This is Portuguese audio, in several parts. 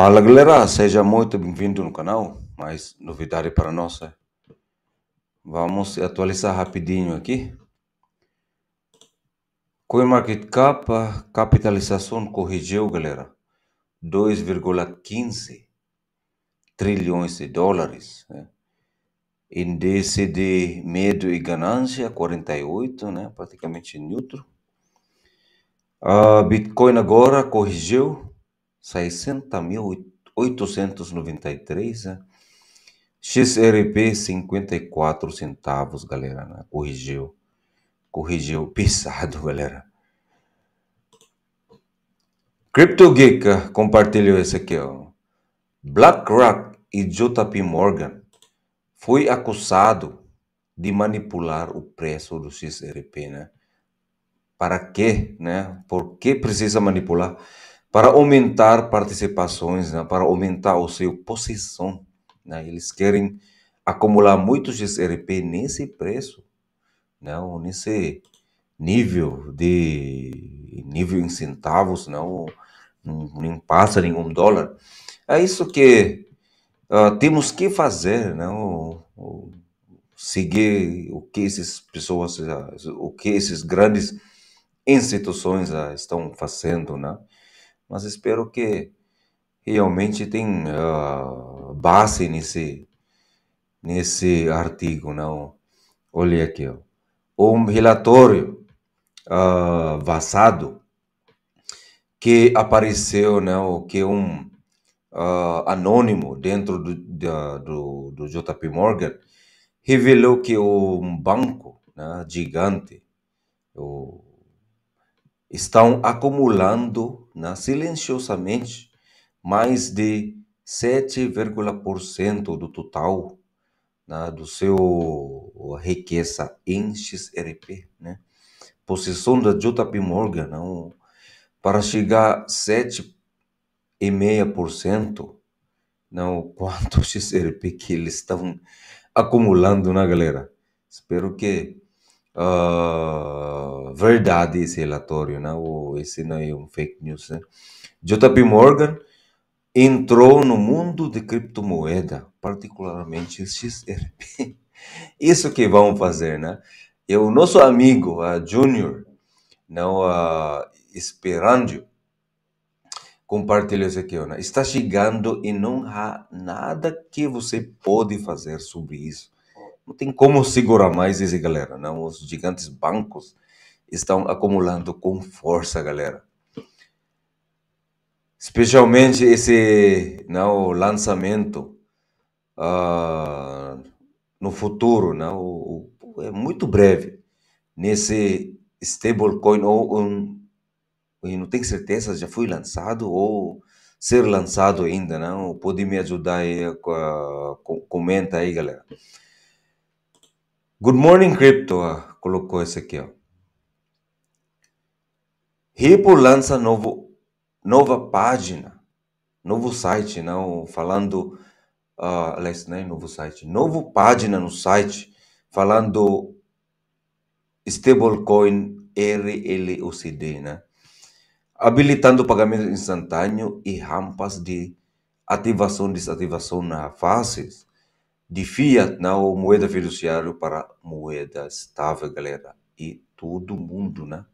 Fala galera, seja muito bem-vindo no canal. Mais novidade para nós. É. Vamos atualizar rapidinho aqui. CoinMarketCap, capitalização corrigiu, galera. 2,15 trilhões de dólares. Né? Índice de medo e ganância, 48, né? praticamente neutro. A Bitcoin agora corrigiu 60.893, XRP 54 centavos, galera, né? corrigiu, corrigiu, pisado, galera. Crypto Geek compartilhou esse aqui, ó. BlackRock e JP Morgan foi acusado de manipular o preço do XRP, né? Para quê, né? Por que precisa manipular? para aumentar participações, né? para aumentar o seu posição. Né? Eles querem acumular muitos XRP nesse preço, né, nesse nível de nível em centavos, né, não nem passa nenhum dólar. É isso que uh, temos que fazer, não né, seguir o que essas pessoas, ah, o que essas grandes instituições uh, estão fazendo, né? mas espero que realmente tem uh, base nesse nesse artigo, não? Olha aqui, ó. um relatório uh, vazado que apareceu, não? Que um uh, anônimo dentro do, do, do JP Morgan revelou que um banco né, gigante, o estão acumulando né, silenciosamente mais de 7,% do total né, do seu riqueza em XRP, né? Posição da JP Morgan não, né, para chegar a 7,5%, não, né, quanto XRP que eles estão acumulando na né, galera. Espero que uh, verdade esse relatório, né? Ou esse não é um fake news, né? JP Morgan entrou no mundo de criptomoeda, particularmente XRP. Isso que vamos fazer, né? E o nosso amigo, a Junior, não a esperando compartilha isso aqui, né? Está chegando e não há nada que você pode fazer sobre isso. Não tem como segurar mais esse galera. Não, os gigantes bancos estão acumulando com força, galera. Especialmente esse não lançamento uh, no futuro, não, o, o, é muito breve nesse stablecoin ou um, não tenho certeza já foi lançado ou ser lançado ainda, não? Pode me ajudar aí, uh, comenta aí, galera. Good morning, Crypto, ah, colocou esse aqui, ó. Ripple lança novo, nova página, novo site, não falando, uh, aliás, não é novo site, novo página no site falando stablecoin RLUCD, né? Habilitando pagamento instantâneo e rampas de ativação e desativação na faces de fiat, não, né, moeda fiduciária para moeda estável, galera. E todo mundo, né?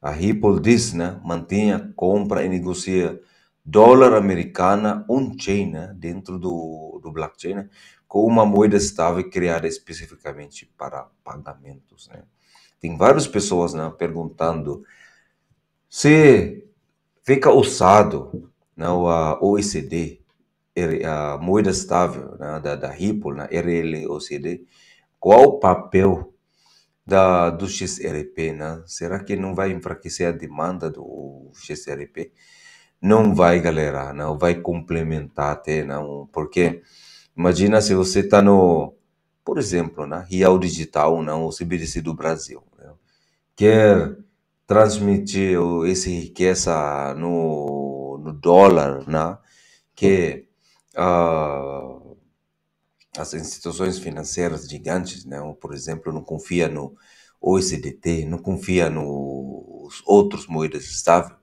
A Ripple diz, né? Mantenha, compra e negocia dólar americana on-chain, né? Dentro do, do blockchain, né? Com uma moeda estável criada especificamente para pagamentos, né? Tem várias pessoas, né? Perguntando se fica ossado, não, né, a OECD a moeda estável né, da, da, Ripple, na né, RLOCD, qual o papel da, do XRP? Né? Será que não vai enfraquecer a demanda do XRP? Não vai, galera, não né? vai complementar até, não, né? porque imagina se você está no, por exemplo, na Real Digital, não, o CBDC do Brasil, né? quer transmitir esse riqueza no, no dólar, né? que as instituições financeiras gigantes, né? por exemplo, não confia no OECDT, não confia nos outros moedas estáveis,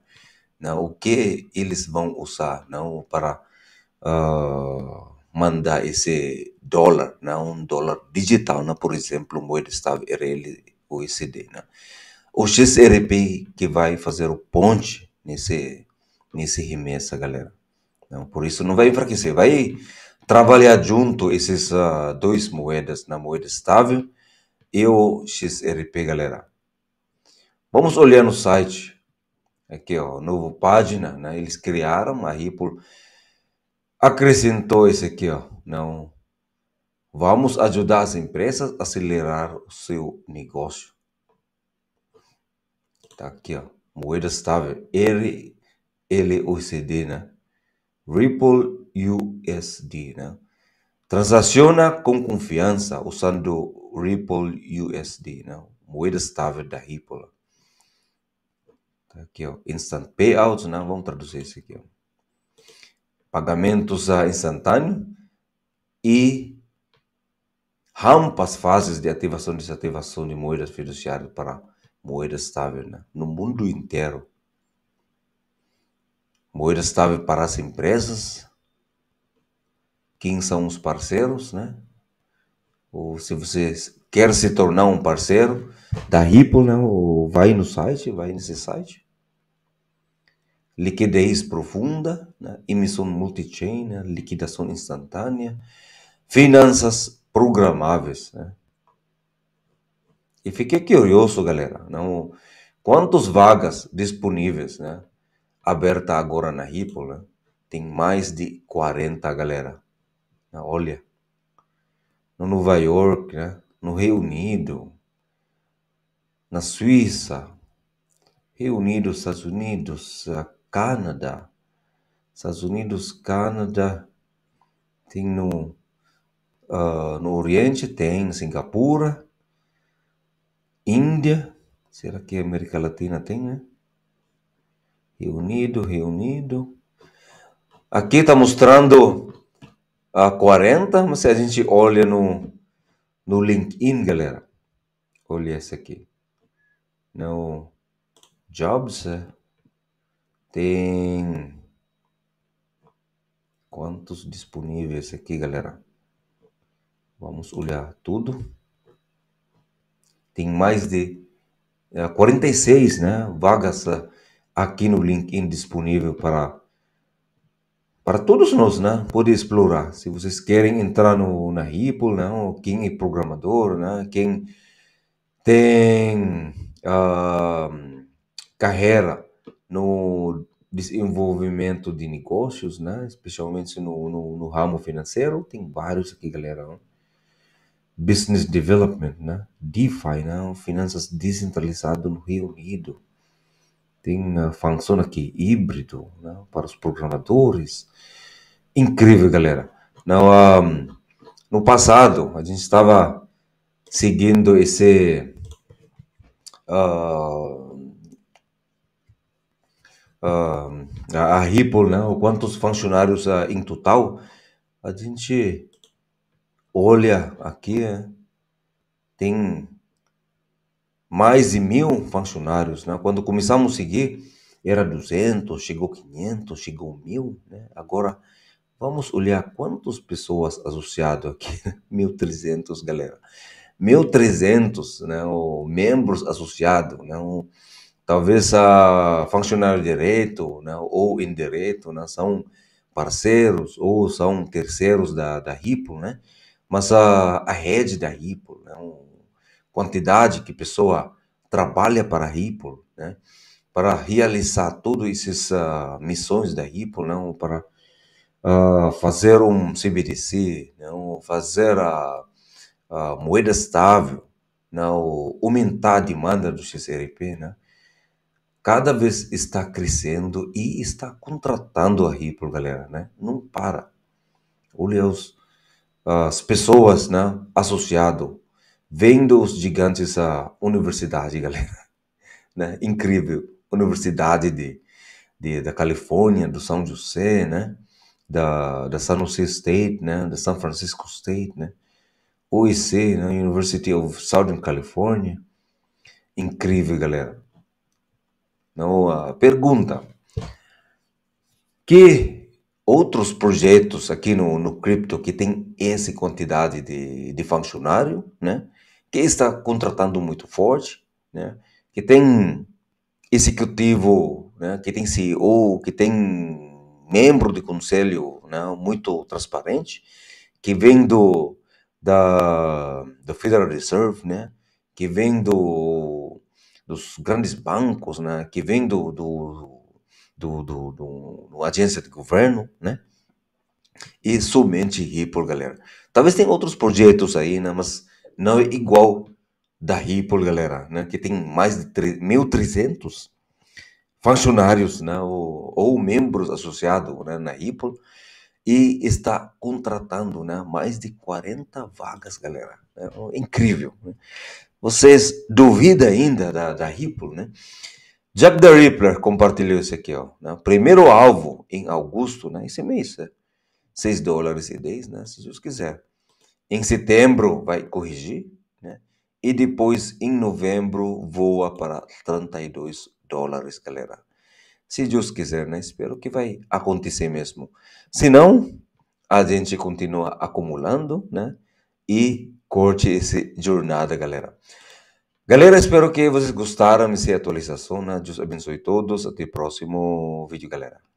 né? o que eles vão usar não? Né? para ah, mandar esse dólar, né? um dólar digital, né? por exemplo, moeda estável RL OECD. né? O XRP que vai fazer o ponte nesse, nesse remessa, galera por isso não vai enfraquecer, vai trabalhar junto esses uh, dois moedas na moeda estável e o XRP, galera. Vamos olhar no site aqui, ó, novo página, né? Eles criaram a Ripple acrescentou esse aqui, ó, não Vamos ajudar as empresas a acelerar o seu negócio. Tá aqui, ó. Moeda estável. RLUCD, né? Ripple USD, né? Transaciona com confiança usando Ripple USD, né? Moeda estável da Ripple. Tá aqui, ó, instant payout, né? Vamos traduzir isso aqui, ó. Pagamentos uh, instantâneos e rampa as fases de ativação e desativação de moedas fiduciárias para moeda estável, né? No mundo inteiro. Moira estava para as empresas, quem são os parceiros, né? Ou se você quer se tornar um parceiro da Ripple, né? Ou vai no site, vai nesse site. Liquidez profunda, né? emissão multi-chain, né? liquidação instantânea, finanças programáveis, né? E fiquei curioso, galera, não quantas vagas disponíveis, né? aberta agora na Ripple, né? tem mais de 40 galera. Ah, olha, no Nova York, né? no Reino Unido, na Suíça, Reino Unido, Estados Unidos, ah, Canadá, Estados Unidos, Canadá, tem no, uh, no Oriente, tem Singapura, Índia, será que a América Latina tem, né? Reunido, reunido. Aqui está mostrando a 40, mas se a gente olha no, no LinkedIn, galera, olha esse aqui. No Jobs é, tem quantos disponíveis aqui, galera? Vamos olhar tudo. Tem mais de 46 é, né, vagas é, aqui no link disponível para para todos nós, né? Pode explorar. Se vocês querem entrar no na Ripple, não, né? Quem é programador, né? Quem tem uh, carreira no desenvolvimento de negócios, né? Especialmente no, no, no ramo financeiro, tem vários aqui, galera. Business Development, né? DeFi, não, né? Finanças descentralizadas no Reino Unido tem ah, função aqui híbrido né, para os programadores. Incrível, galera. Não, um, ah, no passado, a gente estava seguindo esse. Uh, uh, a Ripple, né? O quantos funcionários uh, em total. A gente olha aqui, né, tem mais de mil funcionários. Né? Quando começamos a seguir, era 200, chegou 500, chegou 1000. Né? Agora, vamos olhar quantas pessoas associadas aqui. 1.300, né? galera. 1.300 né? O membros associados. Né? O, talvez a funcionário direito né? ou indireto né? são parceiros ou são terceiros da, da Ripple, né? mas a, a rede da Ripple, né? quantidade que pessoa trabalha para a Ripple, né? Para realizar todas essas uh, ah, missões da Ripple, não? Né? Para uh, fazer um CBDC, não? Né? Fazer a, a moeda estável, não? Né? Aumentar a demanda do XRP, né? Cada vez está crescendo e está contratando a Ripple, galera, né? Não para. Olha os, as pessoas, né? Associado vendo os gigantes a universidade, galera. Né? Incrível. Universidade de, de, da Califórnia, do São José, né? Da, da San Jose State, né? Da San Francisco State, né? OEC, né? University of Southern California. Incrível, galera. Não, a pergunta. Que outros projetos aqui no, no cripto que tem essa quantidade de, de funcionário, né? que está contratando muito forte, né? que tem executivo, né? que tem CEO, que tem membro de conselho né? muito transparente, que vem do, da, do Federal Reserve, né? que vem do, dos grandes bancos, né? que vem do, do, do, do, do, do agência de governo, né? e somente Ripple, galera. Talvez tenha outros projetos aí, né? mas não é igual da Ripple, galera, né? que tem mais de 1.300 funcionários né? ou, ou membros associados né? na Ripple e está contratando né? mais de 40 vagas, galera. Né? É incrível. Né? Vocês duvidam ainda da, da Ripple, né? Jack the Ripper compartilhou isso aqui, ó. Né? Primeiro alvo em agosto, né? Esse mês, né? 6 dólares e 10, né? Se Deus quiser. Em setembro vai corrigir, né? E depois em novembro voa para 32 dólares, galera. Se Deus quiser, né? Espero que vai acontecer mesmo. Se não, a gente continua acumulando, né? E curte essa jornada, galera. Galera, espero que vocês gostaram dessa atualização, né? Deus abençoe todos. Até o próximo vídeo, galera.